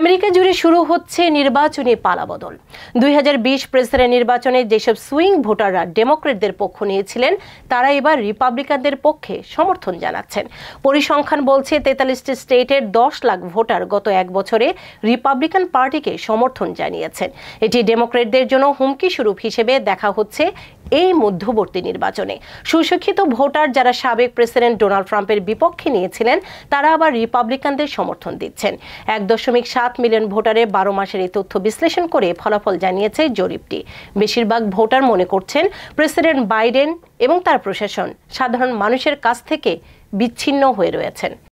America জুড়ে শুরু হচ্ছে নির্বাচনী পালাবদল দুই হাজার বিশ প্রেসিডেন্ট নির্বাচনে যেসব সুইং ভোটাররা ডেমোক্রেটদের পক্ষ নিয়েছিলেন তারা এবার রিপাবলিকানদের পক্ষে সমর্থন জানাচ্ছেন পরিসংখ্যান বলছে তেতাল্লিশটি স্টেটের দশ লাখ ভোটার গত এক বছরে রিপাবলিকান পার্টিকে সমর্থন জানিয়েছেন এটি ডেমোক্রেটদের জন্য হুমকি স্বরূপ হিসেবে দেখা হচ্ছে এই মধ্যবর্তী নির্বাচনে সুশিক্ষিত ভোটার যারা সাবেক প্রেসিডেন্ট ডোনাল্ড ট্রাম্পের বিপক্ষে নিয়েছিলেন তারা আবার রিপাবলিকানদের সমর্থন দিচ্ছেন এক দশমিক সাত মিলিয়ন ভোটারের বারো মাসের এই তথ্য বিশ্লেষণ করে ফলাফল জানিয়েছে জরিপটি বেশিরভাগ ভোটার মনে করছেন প্রেসিডেন্ট বাইডেন এবং তার প্রশাসন সাধারণ মানুষের কাছ থেকে বিচ্ছিন্ন হয়ে রয়েছেন